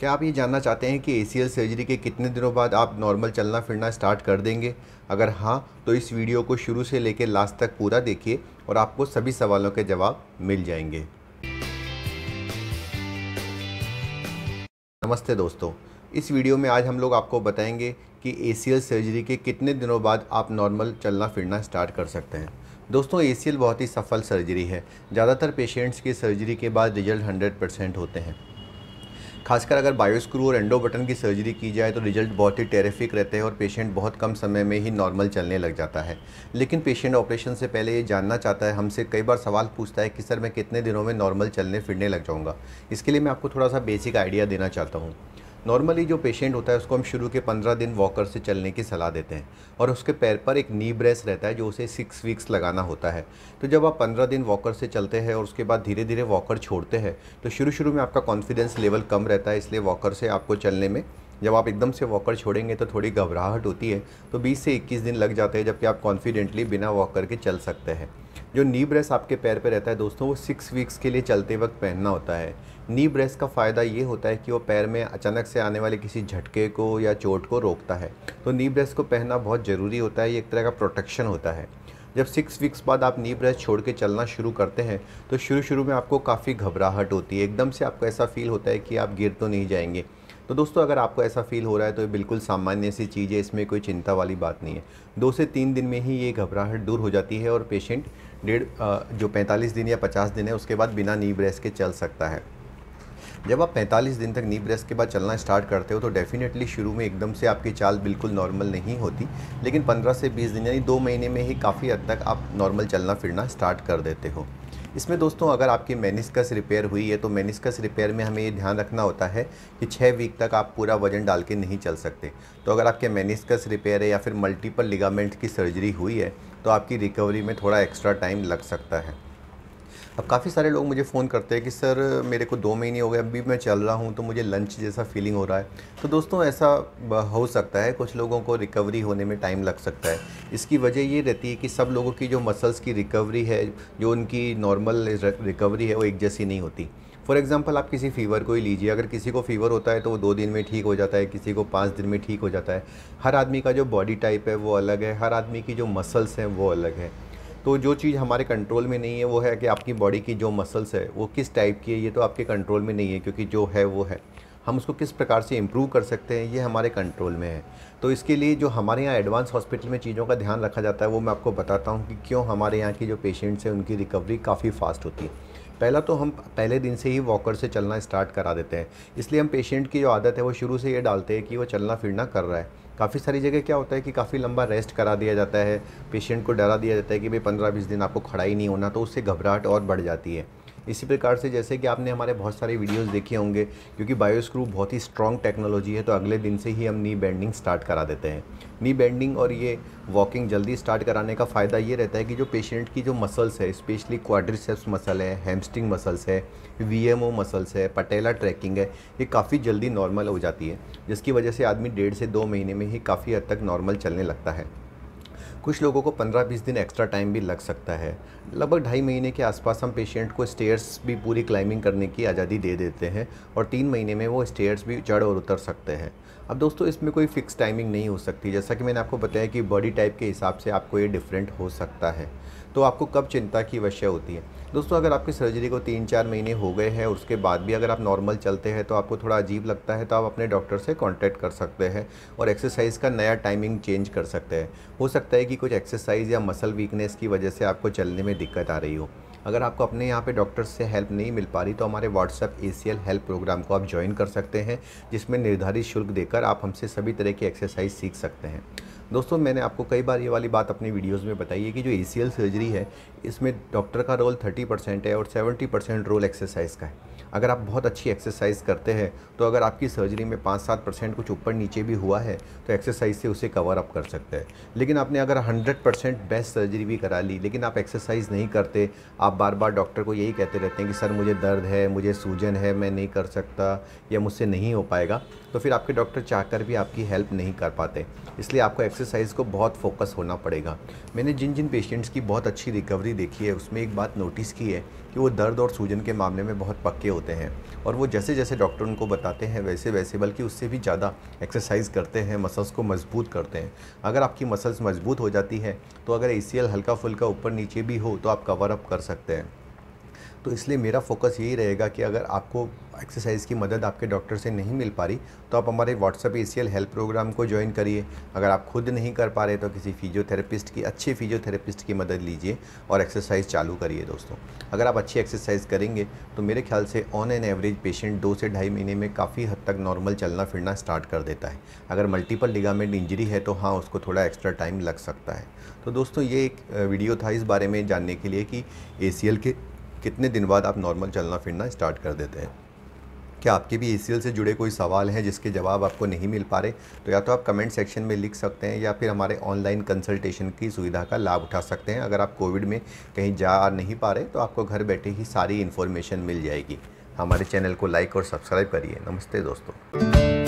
क्या आप ये जानना चाहते हैं कि ए सर्जरी के कितने दिनों बाद आप नॉर्मल चलना फिरना स्टार्ट कर देंगे अगर हाँ तो इस वीडियो को शुरू से लेकर लास्ट तक पूरा देखिए और आपको सभी सवालों के जवाब मिल जाएंगे नमस्ते दोस्तों इस वीडियो में आज हम लोग आपको बताएंगे कि ए सर्जरी के कितने दिनों बाद आप नॉर्मल चलना फिरना स्टार्ट कर सकते हैं दोस्तों ए बहुत ही सफल सर्जरी है ज़्यादातर पेशेंट्स की सर्जरी के बाद रिजल्ट 100 परसेंट होते हैं खासकर अगर बायोस्क्रू और एंडो बटन की सर्जरी की जाए तो रिजल्ट बहुत ही टेरिफिक रहते हैं और पेशेंट बहुत कम समय में ही नॉर्मल चलने लग जाता है लेकिन पेशेंट ऑपरेशन से पहले ये जानना चाहता है हमसे कई बार सवाल पूछता है कि सर मैं कितने दिनों में नॉर्मल चलने फिरने लग जाऊँगा इसके लिए मैं आपको थोड़ा सा बेसिक आइडिया देना चाहता हूँ नॉर्मली जो पेशेंट होता है उसको हम शुरू के पंद्रह दिन वॉकर से चलने की सलाह देते हैं और उसके पैर पर एक नी ब्रेस रहता है जो उसे सिक्स वीक्स लगाना होता है तो जब आप पंद्रह दिन वॉकर से चलते हैं और उसके बाद धीरे धीरे वॉकर छोड़ते हैं तो शुरू शुरू में आपका कॉन्फिडेंस लेवल कम रहता है इसलिए वॉकर से आपको चलने में जब आप एकदम से वॉकर छोड़ेंगे तो थोड़ी घबराहट होती है तो 20 से 21 दिन लग जाते हैं जबकि आप कॉन्फिडेंटली बिना वॉकर के चल सकते हैं जो नी ब्रेस आपके पैर पे रहता है दोस्तों वो सिक्स वीक्स के लिए चलते वक्त पहनना होता है नी ब्रेस का फ़ायदा ये होता है कि वो पैर में अचानक से आने वाले किसी झटके को या चोट को रोकता है तो नी ब्रेस को पहनना बहुत ज़रूरी होता है ये एक तरह का प्रोटेक्शन होता है जब सिक्स वीक्स बाद आप नी ब्रेस छोड़ के चलना शुरू करते हैं तो शुरू शुरू में आपको काफ़ी घबराहट होती है एकदम से आपको ऐसा फील होता है कि आप गिर तो नहीं जाएंगे तो दोस्तों अगर आपको ऐसा फील हो रहा है तो ये बिल्कुल सामान्य सी चीज़ है इसमें कोई चिंता वाली बात नहीं है दो से तीन दिन में ही ये घबराहट दूर हो जाती है और पेशेंट डेढ़ जो 45 दिन या 50 दिन है उसके बाद बिना नी ब्रेस के चल सकता है जब आप 45 दिन तक नी ब्रेस के बाद चलना स्टार्ट करते हो तो डेफ़िनेटली शुरू में एकदम से आपकी चाल बिल्कुल नॉर्मल नहीं होती लेकिन 15 से 20 दिन यानी दो महीने में ही काफ़ी हद तक आप नॉर्मल चलना फिरना स्टार्ट कर देते हो इसमें दोस्तों अगर आपकी मेनिस्कस रिपेयर हुई है तो मेनिस्कस रिपेयर में हमें ये ध्यान रखना होता है कि छः वीक तक आप पूरा वजन डाल के नहीं चल सकते तो अगर आपके मेनिस्कस रिपेयर है या फिर मल्टीपल लिगामेंट की सर्जरी हुई है तो आपकी रिकवरी में थोड़ा एक्स्ट्रा टाइम लग सकता है अब काफ़ी सारे लोग मुझे फ़ोन करते हैं कि सर मेरे को दो महीने हो गए अभी मैं चल रहा हूँ तो मुझे लंच जैसा फीलिंग हो रहा है तो दोस्तों ऐसा हो सकता है कुछ लोगों को रिकवरी होने में टाइम लग सकता है इसकी वजह ये रहती है कि सब लोगों की जो मसल्स की रिकवरी है जो उनकी नॉर्मल रिकवरी है वो एक जैसी नहीं होती फॉर एग्ज़ाम्पल आप किसी फीवर को ही लीजिए अगर किसी को फीवर होता है तो वो दो दिन में ठीक हो जाता है किसी को पाँच दिन में ठीक हो जाता है हर आदमी का जो बॉडी टाइप है वो अलग है हर आदमी की जो मसल्स हैं वो अलग है तो जो चीज़ हमारे कंट्रोल में नहीं है वो है कि आपकी बॉडी की जो मसल्स है वो किस टाइप की है ये तो आपके कंट्रोल में नहीं है क्योंकि जो है वो है हम उसको किस प्रकार से इम्प्रूव कर सकते हैं ये हमारे कंट्रोल में है तो इसके लिए जो हमारे यहाँ एडवांस हॉस्पिटल में चीज़ों का ध्यान रखा जाता है वो मैं आपको बताता हूँ कि क्यों हमारे यहाँ की जो पेशेंट्स हैं उनकी रिकवरी काफ़ी फास्ट होती है पहला तो हम पहले दिन से ही वॉकर से चलना स्टार्ट करा देते हैं इसलिए हम पेशेंट की जो आदत है वो शुरू से ये डालते हैं कि वो चलना फिरना कर रहा है काफ़ी सारी जगह क्या होता है कि काफ़ी लंबा रेस्ट करा दिया जाता है पेशेंट को डरा दिया जाता है कि भाई पंद्रह बीस दिन आपको खड़ा ही नहीं होना तो उससे घबराहट और बढ़ जाती है इसी प्रकार से जैसे कि आपने हमारे बहुत सारे वीडियोस देखे होंगे क्योंकि बायोस्क्रू बहुत ही स्ट्रॉन्ग टेक्नोलॉजी है तो अगले दिन से ही हम नी बैंडिंग स्टार्ट करा देते हैं नी बैंडिंग और ये वॉकिंग जल्दी स्टार्ट कराने का फ़ायदा ये रहता है कि जो पेशेंट की जो मसल्स है स्पेशली क्वाड्रिसेप्स मसल है हेमस्टिंग मसल्स है वी मसल्स है पटेला ट्रैकिंग है ये काफ़ी जल्दी नॉर्मल हो जाती है जिसकी वजह से आदमी डेढ़ से दो महीने में ही काफ़ी हद तक नॉर्मल चलने लगता है कुछ लोगों को 15-20 दिन एक्स्ट्रा टाइम भी लग सकता है लगभग ढाई महीने के आसपास हम पेशेंट को स्टेयर्स भी पूरी क्लाइंबिंग करने की आज़ादी दे देते हैं और तीन महीने में वो स्टेयर्स भी चढ़ और उतर सकते हैं अब दोस्तों इसमें कोई फ़िक्स टाइमिंग नहीं हो सकती जैसा कि मैंने आपको बताया कि बॉडी टाइप के हिसाब से आपको ये डिफरेंट हो सकता है तो आपको कब चिंता की विषय होती है दोस्तों अगर आपकी सर्जरी को तीन चार महीने हो गए हैं उसके बाद भी अगर आप नॉर्मल चलते हैं तो आपको थोड़ा अजीब लगता है तो आप अपने डॉक्टर से कॉन्टैक्ट कर सकते हैं और एक्सरसाइज का नया टाइमिंग चेंज कर सकते हैं हो सकता है कि कुछ एक्सरसाइज या मसल वीकनेस की वजह से आपको चलने में दिक्कत आ रही हो अगर आपको अपने यहाँ पे डॉक्टर से हेल्प नहीं मिल पा रही तो हमारे व्हाट्सएप ए हेल्प प्रोग्राम को आप ज्वाइन कर सकते हैं जिसमें निर्धारित शुल्क देकर आप हमसे सभी तरह की एक्सरसाइज सीख सकते हैं दोस्तों मैंने आपको कई बार ये वाली बात अपनी वीडियोज़ में बताई है कि जो ए सर्जरी है इसमें डॉक्टर का रोल थर्टी परसेंट है और 70 परसेंट रोल एक्सरसाइज का है अगर आप बहुत अच्छी एक्सरसाइज करते हैं तो अगर आपकी सर्जरी में पाँच सात परसेंट कुछ ऊपर नीचे भी हुआ है तो एक्सरसाइज से उसे कवर अप कर सकते हैं लेकिन आपने अगर हंड्रेड परसेंट बेस्ट सर्जरी भी करा ली लेकिन आप एक्सरसाइज नहीं करते आप बार बार डॉक्टर को यही कहते रहते हैं कि सर मुझे दर्द है मुझे सूजन है मैं नहीं कर सकता या मुझसे नहीं हो पाएगा तो फिर आपके डॉक्टर चाह भी आपकी हेल्प नहीं कर पाते इसलिए आपको एक्सरसाइज को बहुत फोकस होना पड़ेगा मैंने जिन जिन पेशेंट्स की बहुत अच्छी रिकवरी देखी है उसमें एक बात नोटिस की है कि वो दर्द और सूजन के मामले में बहुत पक्के होते हैं और वो जैसे जैसे डॉक्टर उनको बताते हैं वैसे वैसे बल्कि उससे भी ज़्यादा एक्सरसाइज करते हैं मसल्स को मजबूत करते हैं अगर आपकी मसल्स मजबूत हो जाती है तो अगर ए हल्का फुल्का ऊपर नीचे भी हो तो आप कवर अप कर सकते हैं तो इसलिए मेरा फोकस यही रहेगा कि अगर आपको एक्सरसाइज की मदद आपके डॉक्टर से नहीं मिल पा रही तो आप हमारे WhatsApp A C help programme को ज्वाइन करिए अगर आप खुद नहीं कर पा रहे तो किसी फिजियोथेरेपिस्ट की अच्छे फिजियोथेरेपिस्ट की मदद लीजिए और एक्सरसाइज चालू करिए दोस्तों अगर आप अच्छी एक्सरसाइज करेंगे तो मेरे ख्याल से ऑन एन एवरेज पेशेंट दो से ढाई महीने में काफ़ी हद तक नॉर्मल चलना फिरना स्टार्ट कर देता है अगर मल्टीपल लिगामेंट इंजरी है तो हाँ उसको थोड़ा एक्स्ट्रा टाइम लग सकता है तो दोस्तों ये एक वीडियो था इस बारे में जानने के लिए कि ए के कितने दिन बाद आप नॉर्मल चलना फिरना स्टार्ट कर देते हैं क्या आपके भी ए से जुड़े कोई सवाल हैं जिसके जवाब आपको नहीं मिल पा रहे तो या तो आप कमेंट सेक्शन में लिख सकते हैं या फिर हमारे ऑनलाइन कंसल्टेशन की सुविधा का लाभ उठा सकते हैं अगर आप कोविड में कहीं जा नहीं पा रहे तो आपको घर बैठे ही सारी इन्फॉर्मेशन मिल जाएगी हमारे चैनल को लाइक और सब्सक्राइब करिए नमस्ते दोस्तों